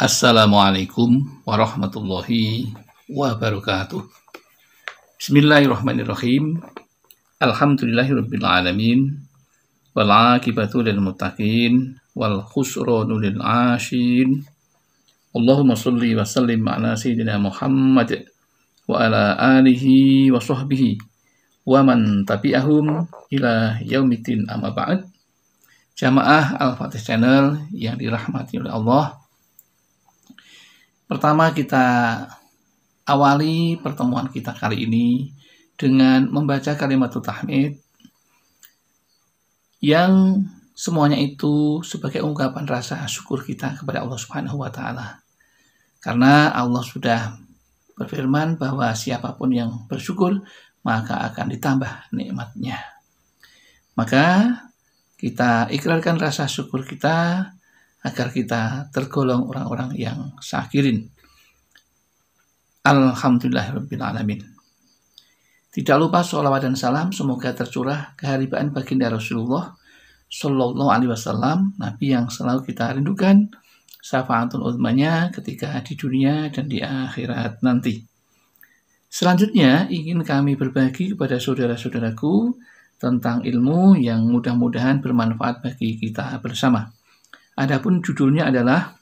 Assalamualaikum warahmatullahi wabarakatuh. Bismillahirrahmanirrahim. Alhamdulillahirabbil alamin. Wal akibatu lil Allahumma salli wa sallim ala sayyidina Muhammad wa ala alihi wa sahbihi wa man tabi'ahum ila yaumitin amma ba'd. Jamaah Al-Fatih Channel yang dirahmati oleh Allah Pertama kita awali pertemuan kita kali ini dengan membaca kalimat tahmid yang semuanya itu sebagai ungkapan rasa syukur kita kepada Allah Subhanahu wa taala. Karena Allah sudah berfirman bahwa siapapun yang bersyukur maka akan ditambah nikmatnya. Maka kita ikrarkan rasa syukur kita agar kita tergolong orang-orang yang syakirin. Alhamdulillahirabbil alamin. Tidak lupa sholawat dan salam semoga tercurah keharibaan baginda Rasulullah Shallallahu Alaihi Wasallam, Nabi yang selalu kita rindukan, syafaatul Utmanya ketika di dunia dan di akhirat nanti. Selanjutnya ingin kami berbagi kepada saudara-saudaraku tentang ilmu yang mudah-mudahan bermanfaat bagi kita bersama. Adapun judulnya adalah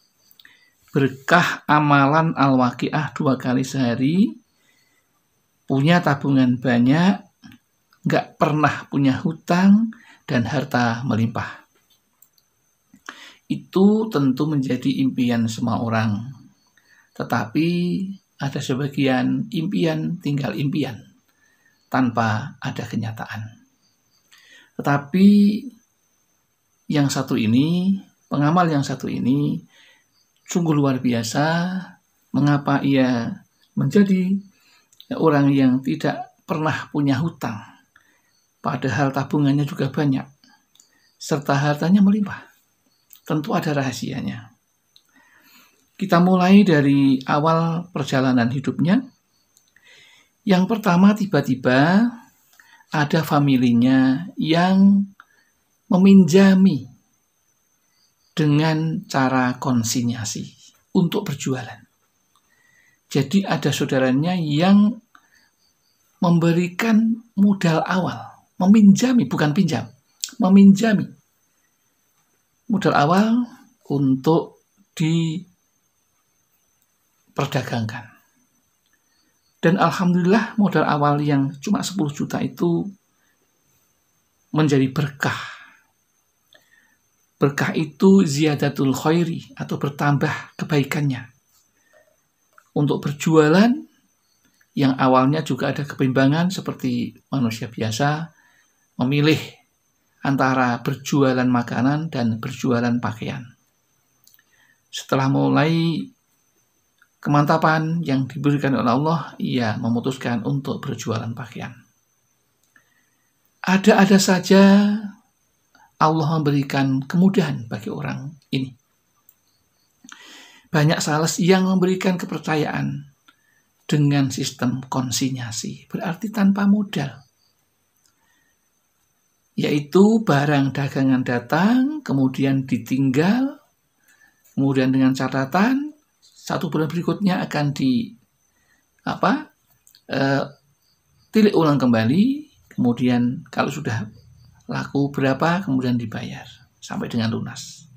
Berkah Amalan Al-Waqiah dua kali sehari, punya tabungan banyak, nggak pernah punya hutang, dan harta melimpah. Itu tentu menjadi impian semua orang. Tetapi ada sebagian impian tinggal impian tanpa ada kenyataan. Tetapi yang satu ini Pengamal yang satu ini sungguh luar biasa. Mengapa ia menjadi orang yang tidak pernah punya hutang, padahal tabungannya juga banyak, serta hartanya melimpah. Tentu ada rahasianya. Kita mulai dari awal perjalanan hidupnya. Yang pertama, tiba-tiba ada familinya yang meminjami dengan cara konsinyasi untuk berjualan. Jadi ada saudaranya yang memberikan modal awal, meminjami bukan pinjam, meminjami modal awal untuk diperdagangkan. Dan alhamdulillah modal awal yang cuma 10 juta itu menjadi berkah Berkah itu ziyadatul khairi atau bertambah kebaikannya. Untuk berjualan yang awalnya juga ada kebimbangan seperti manusia biasa memilih antara berjualan makanan dan berjualan pakaian. Setelah mulai kemantapan yang diberikan oleh Allah, ia memutuskan untuk berjualan pakaian. Ada-ada saja Allah memberikan kemudahan bagi orang ini. Banyak sales yang memberikan kepercayaan dengan sistem konsinyasi, berarti tanpa modal. Yaitu barang dagangan datang, kemudian ditinggal, kemudian dengan catatan satu bulan berikutnya akan di apa e, tilik ulang kembali, kemudian kalau sudah laku berapa kemudian dibayar sampai dengan lunas.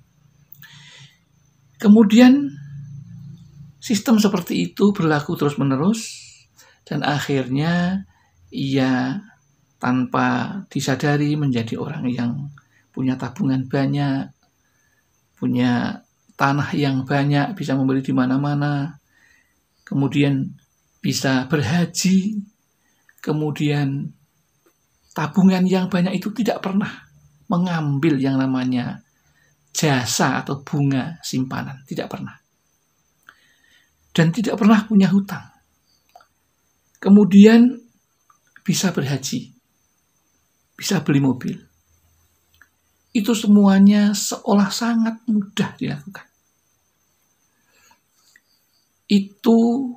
Kemudian sistem seperti itu berlaku terus-menerus dan akhirnya ia tanpa disadari menjadi orang yang punya tabungan banyak, punya tanah yang banyak, bisa membeli di mana-mana, kemudian bisa berhaji, kemudian tabungan yang banyak itu tidak pernah mengambil yang namanya jasa atau bunga simpanan. Tidak pernah. Dan tidak pernah punya hutang. Kemudian bisa berhaji. Bisa beli mobil. Itu semuanya seolah sangat mudah dilakukan. Itu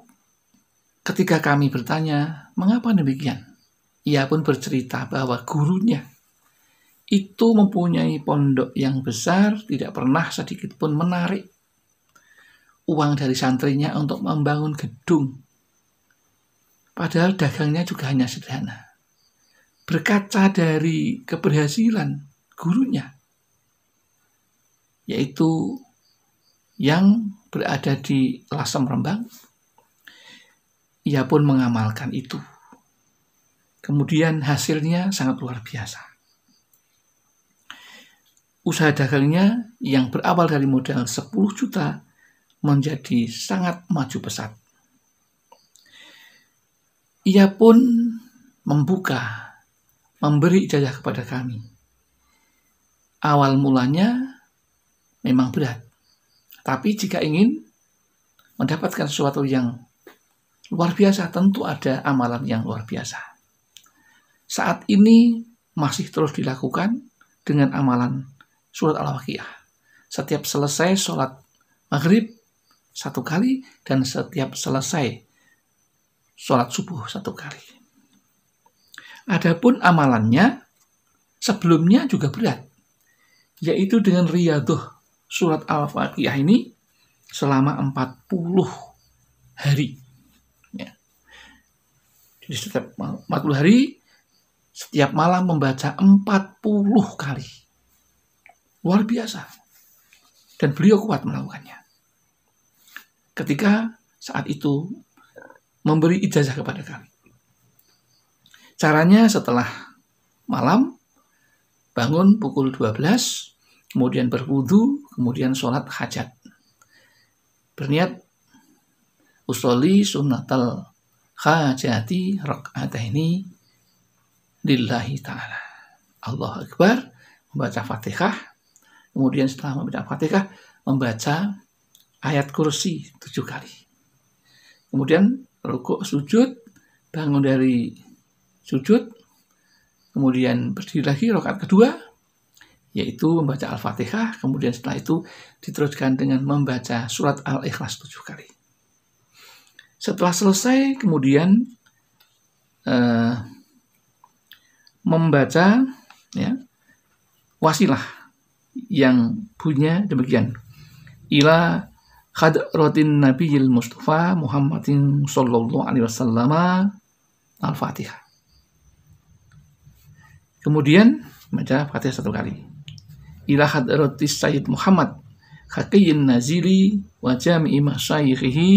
ketika kami bertanya, mengapa demikian? Ia pun bercerita bahwa gurunya itu mempunyai pondok yang besar, tidak pernah sedikit pun menarik uang dari santrinya untuk membangun gedung. Padahal dagangnya juga hanya sederhana. Berkaca dari keberhasilan gurunya, yaitu yang berada di Lasem Rembang, ia pun mengamalkan itu. Kemudian hasilnya sangat luar biasa. Usaha dagangnya yang berawal dari modal 10 juta menjadi sangat maju pesat. Ia pun membuka, memberi ijazah kepada kami. Awal mulanya memang berat. Tapi jika ingin mendapatkan sesuatu yang luar biasa, tentu ada amalan yang luar biasa saat ini masih terus dilakukan dengan amalan surat Al-Waqiah. Setiap selesai sholat maghrib satu kali dan setiap selesai sholat subuh satu kali. Adapun amalannya sebelumnya juga berat, yaitu dengan riyaduh surat al waqiah ini selama 40 hari. Ya. Jadi setiap 40 hari setiap malam membaca 40 kali. Luar biasa. Dan beliau kuat melakukannya. Ketika saat itu memberi ijazah kepada kami. Caranya setelah malam, bangun pukul 12, kemudian berwudu, kemudian sholat hajat. Berniat, usoli sunnatal hajati ini lillahi ta'ala. Allah Akbar, membaca Fatihah, kemudian setelah membaca Fatihah, membaca ayat kursi tujuh kali. Kemudian rukuk sujud, bangun dari sujud, kemudian berdiri lagi rokat kedua, yaitu membaca Al-Fatihah, kemudian setelah itu diteruskan dengan membaca surat Al-Ikhlas tujuh kali. Setelah selesai, kemudian eh, membaca ya, wasilah yang punya demikian. Ila khadratin nabiyil mustafa Muhammadin sallallahu alaihi wasallam al-Fatihah. Kemudian baca Fatihah satu kali. Ila hadratis Sayyid Muhammad Hakiyin Nazili wa jami'i masyayikhihi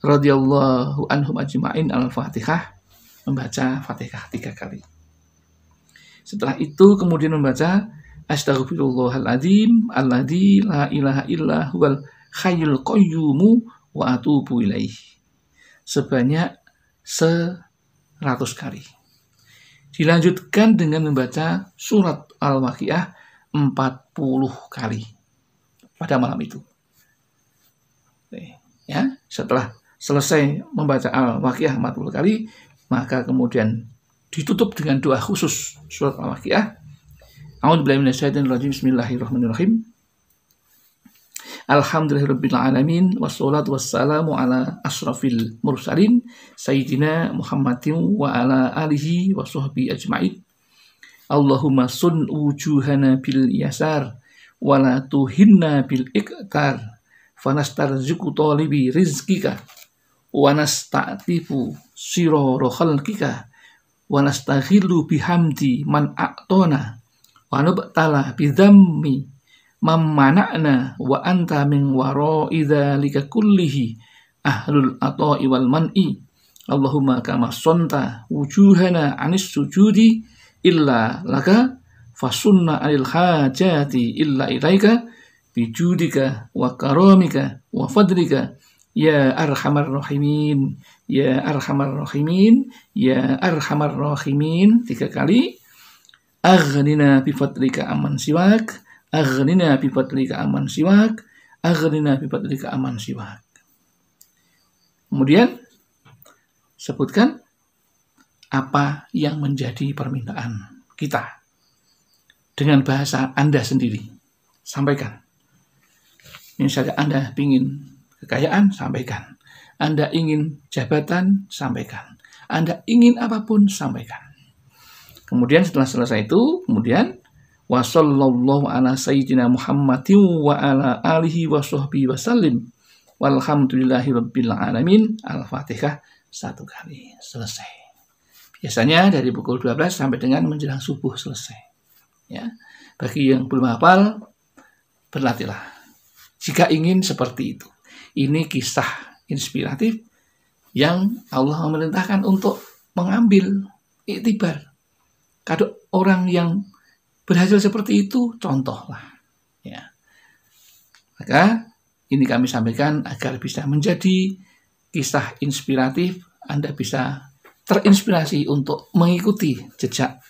radiyallahu anhum ajma'in al-Fatihah membaca Fatihah tiga kali. Setelah itu kemudian membaca Astaghfirullahaladzim Alladzi la ilaha illa huwal khayyul qayyumu wa atubu ilaih Sebanyak 100 kali Dilanjutkan dengan membaca surat Al-Waqi'ah 40 kali pada malam itu. Ya, setelah selesai membaca Al-Waqiah 40 kali, maka kemudian ditutup dengan doa khusus surat Al-Waqiah. Bismillahirrahmanirrahim. Alhamdulillahirabbil alamin wassalatu wassalamu ala asrafil mursalin sayyidina Muhammadin wa ala alihi wa sahbihi ajmain. Allahumma sun wujuhana bil yasar wa la tuhinna bil iktar ziku talibi rizkika wa nasta'tifu siroro khalqika wanastaghillu bihamdi man a'tona wa nubtala bidhammi man mana'na wa anta min wara'i dzalika kullihi ahlul ata'i wal man'i Allahumma kama sonta wujuhana anis sujudi illa laka fasunna anil hajati illa ilaika bijudika wa karamika wa fadlika Ya Arhamar Rahimin, Ya Arhamar Rahimin, Ya Arhamar Rahimin, tiga kali. Aghnina bifadlika aman siwak, Aghnina bifadlika aman siwak, Aghnina bifadlika aman siwak. Kemudian, sebutkan apa yang menjadi permintaan kita dengan bahasa Anda sendiri. Sampaikan. Misalnya Anda ingin kekayaan, sampaikan. Anda ingin jabatan, sampaikan. Anda ingin apapun, sampaikan. Kemudian setelah selesai itu, kemudian wasallallahu ala sayyidina Muhammadin wa ala alihi wa sahbihi wa sallim. Walhamdulillahi rabbil alamin. Al-Fatihah satu kali. Selesai. Biasanya dari pukul 12 sampai dengan menjelang subuh selesai. Ya. Bagi yang belum hafal, berlatihlah. Jika ingin seperti itu. Ini kisah inspiratif yang Allah memerintahkan untuk mengambil iktibar. Kadang orang yang berhasil seperti itu contohlah. Ya. Maka ini kami sampaikan agar bisa menjadi kisah inspiratif. Anda bisa terinspirasi untuk mengikuti jejak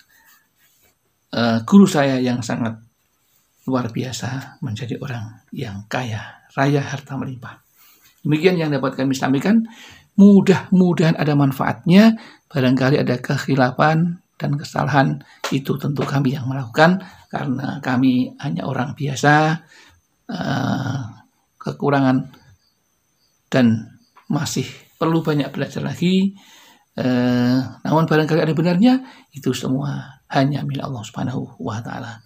uh, guru saya yang sangat luar biasa menjadi orang yang kaya, raya harta melimpah. Demikian yang dapat kami sampaikan. Mudah-mudahan ada manfaatnya. Barangkali ada kekhilafan dan kesalahan itu tentu kami yang melakukan karena kami hanya orang biasa eh, kekurangan dan masih perlu banyak belajar lagi eh, namun barangkali ada benarnya itu semua hanya milik Allah Subhanahu wa taala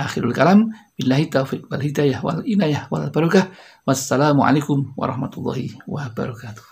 Akhirul kalam billahi taufiq wal hidayah wal inayah wal barokah. Wassalamualaikum warahmatullahi wabarakatuh.